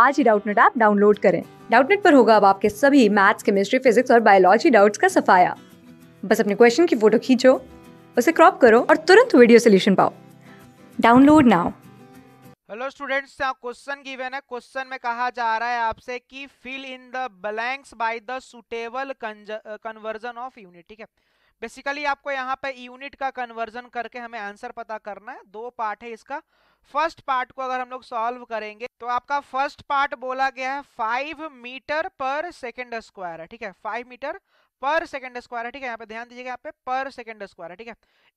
आज ही Doubtnut app download करें डाउटनेट पर होगा अब आपके सभी मैथ्स केमिस्ट्री फिजिक्स और बायोलॉजी डाउट्स का सफाया बस अपने क्वेश्चन की फोटो खींचो उसे क्रॉप करो और तुरंत वीडियो सोल्यूशन पाओ डाउनलोड नाउ हेलो स्टूडेंट्स यहाँ क्वेश्चन गिवन है क्वेश्चन में कहा जा रहा है आपसे कि fill in the blanks by the suitable conversion of unit ठीक है बेसिकली आपको यहाँ पे यूनिट का कन्वर्जन करके हमें आंसर पता करना है दो पार्ट है इसका फर्स्ट पार्ट को अगर हम लोग सॉल्व करेंगे तो आपका फर्स्ट पार्ट बोला गया है five metre per second square है ठीक है five metre per second square है ठीक है यहाँ पे ध्यान दीजिएगा यहाँ पे पर सेकंड स्क्वायर है ठीक है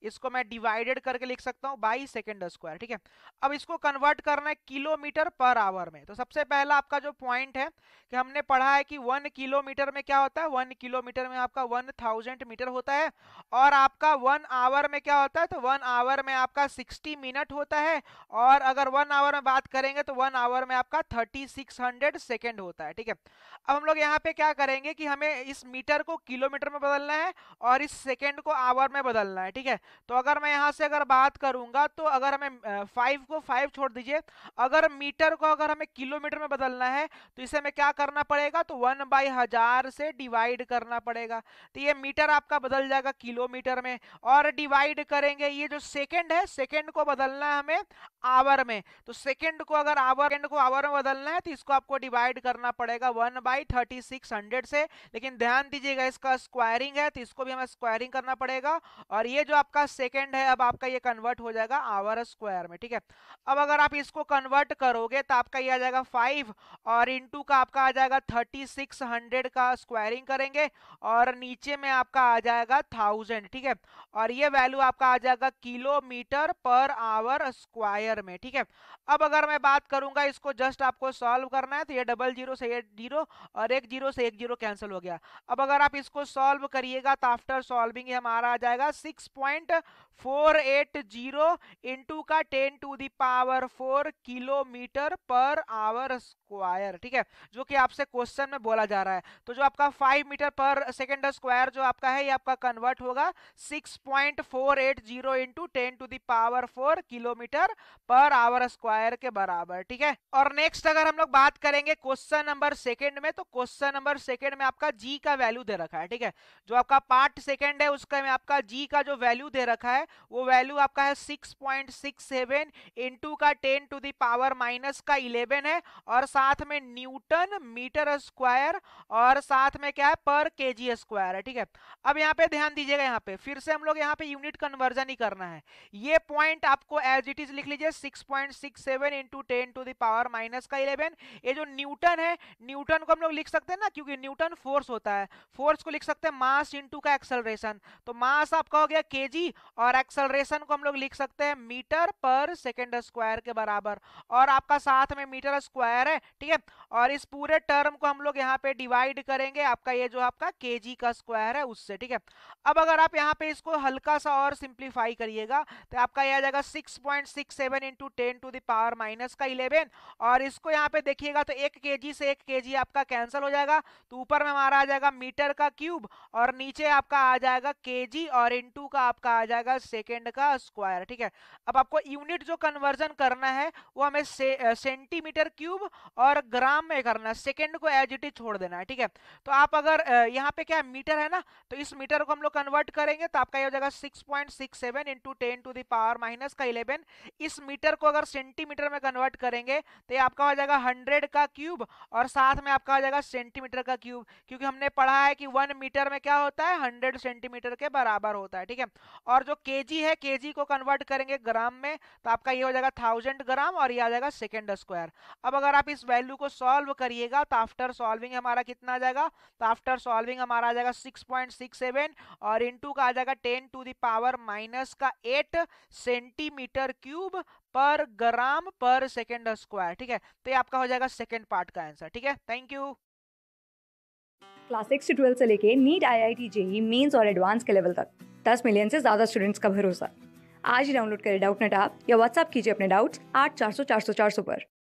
इसको मैं डिवाइडेड करके लिख सकता हूँ बाई सेकंड स्क्वायर ठीक है अब इसको कन्वर्ट करना है किलोमीटर पर आवर में तो सबसे पहला आपका जो पॉइंट है कि हमने पढ़ा है कि वन किलोमीटर में क्या होता है वन किलोमीटर में आपका वन थाउजेंड मीटर होता है और आपका वन आवर में क्या होता है तो वन आवर में आपका सिक्सटी मिनट होता है और अगर वन आवर में बात करेंगे तो वन आवर में आपका थर्टी सिक्स हंड्रेड सेकेंड होता है ठीक है अब हम लोग यहाँ पे क्या करेंगे कि हमें इस मीटर को किलोमीटर में बदलना है और इस सेकेंड को आवर में बदलना है ठीक है तो अगर मैं यहाँ से अगर बात करूंगा तो अगर हमें फाइव को फाइव छोड़ दीजिए अगर मीटर को अगर हमें किलोमीटर में बदलना है तो इसे हमें क्या करना पड़ेगा तो वन बाई हजार से डिवाइड करना पड़ेगा तो ये मीटर आपका बदल जाएगा किलोमीटर में और डिवाइड करेंगे ये जो सेकेंड है सेकेंड को बदलना है हमें आवर में तो सेकेंड को अगर आवर को आवर में बदलना है तो इसको आपको डिवाइड करना पड़ेगा one by thirty six hundred से लेकिन ध्यान दीजिएगा इस इसका स्क्वायरिंग है तो इसको भी हमें स्क्वायरिंग करना पड़ेगा और ये जो आपका सेकेंड है अब आपका ये कन्वर्ट हो जाएगा आवर स्क्वायर में ठीक है अब अगर आप इसको कन्वर्ट करोगे तो आपका ये आ जाएगा फाइव और इंटू का आपका आ जाएगा थर्टी सिक्स हंड्रेड का स्क्वायरिंग करेंगे और नीचे में आपका आ जाएगा थाउजेंड ठीक है और ये वैल्यू आपका आ जाएगा किलोमीटर पर आवर स्क्वायर में ठीक है अब अगर मैं बात करूंगा इसको जस्ट आपको सॉल्व करना है तो ये डबल जीरो से ये जीरो और एक जीरो से एक जीरो कैंसिल हो गया अब अगर आप इस इसको सॉल्व करिएगा तो आफ्टर सॉल्विंग हमारा आ जाएगा 6.480 इंटू का 10 to the power 4 kilometre per hour square ठीक है जो कि आपसे क्वेश्चन में बोला जा रहा है तो जो आपका 5 मीटर पर सेकेंड स्क्वायर जो आपका है ये आपका कन्वर्ट होगा 6.480 into ten to the power four kilometre per hour square के बराबर ठीक है और नेक्स्ट अगर हम लोग बात करेंगे क्वेश्चन नंबर सेकेंड में तो क्वेश्चन नंबर सेकेंड में आपका जी का वैल्यू दे रखा है है ठीक है जो आपका पार्ट सेकंड है उसका में आपका जी का जो वैल्यू दे रखा है वो वैल्यू आपका है six point six seven into का ten to the power minus का इलेवन है और साथ में न्यूटन मीटर स्क्वायर और साथ में क्या है पर के स्क्वायर है ठीक है अब यहाँ पे ध्यान दीजिएगा यहाँ पे फिर से हम लोग यहाँ पे यूनिट कन्वर्जन ही करना है ये पॉइंट आपको एज इट इज लिख लीजिए six point six seven into ten to the power minus का इलेवन ये जो न्यूटन है न्यूटन को हम लोग लिख सकते हैं ना क्योंकि न्यूटन फोर्स होता है फोर्स को लिख सकते हैं मास इंटू का एक्सलरेशन तो मास आपका हो गया केजी और एक्सलरेशन को हम लोग लिख सकते हैं मीटर पर सेकेंड स्क्वायर के बराबर और आपका साथ में मीटर स्क्वायर है ठीक है और इस पूरे टर्म को हम लोग यहाँ पे डिवाइड करेंगे आपका ये जो आपका के का स्क्वायर है उससे ठीक है अब अगर आप यहाँ पे इसको हल्का सा और सिंप्लीफाई करिएगा तो आपका यह आ जाएगा six point six seven into ten to the power minus का इलेवन और इसको यहाँ पे देखिएगा तो एक के से एक के आपका कैंसिल हो जाएगा तो ऊपर में हमारा आ जाएगा मीटर का क्यूब और नीचे आपका आ जाएगा के और इंटू का आपका आ जाएगा सेकेंड का स्क्वायर ठीक है अब आपको यूनिट जो कन्वर्जन करना है वो हमें से, सेंटीमीटर क्यूब और ग्राम में करना है सेकेंड को एज इट इज छोड़ देना है ठीक है तो आप अगर यहाँ पे क्या मीटर है ना तो इस मीटर को हम लोग कन्वर्ट करेंगे तो आपका ये हो जाएगा six point six seven into ten to the power minus का इलेवन इस मीटर को अगर सेंटीमीटर में कन्वर्ट करेंगे तो ये आपका हो जाएगा हंड्रेड का क्यूब और साथ में आपका हो जाएगा सेंटीमीटर का क्यूब क्योंकि हमने पढ़ा है कि वन वन मीटर में क्या होता है हंड्रेड सेंटीमीटर के बराबर होता है ठीक है और जो के है के को कन्वर्ट करेंगे ग्राम में तो आपका ये हो जाएगा थाउजेंड ग्राम और ये आ जाएगा सेकेंड स्क्वायर अब अगर आप इस वैल्यू को सॉल्व करिएगा तो आफ्टर सॉल्विंग हमारा कितना आ जाएगा तो आफ्टर सॉल्विंग हमारा आ जाएगा सिक्स पॉइंट सिक्स सेवन और इंटू का आ जाएगा टेन टू दावर माइनस का eight centimetre cube per gram पर सेकेंड स्क्वायर ठीक है तो ये आपका हो जाएगा सेकेंड पार्ट का आंसर ठीक है थैंक यू क्लास सिक्स से ट्वेल्थ से लेके NEET I I T JEE mains और एडवांस के लेवल तक दस मिलियन से ज़्यादा स्टूडेंट्स का भरोसा आज ही डाउनलोड करें डाउट नेट आप या व्हाट्सअप कीजिए अपने डाउट्स आठ चार सौ चार सौ चार सौ पर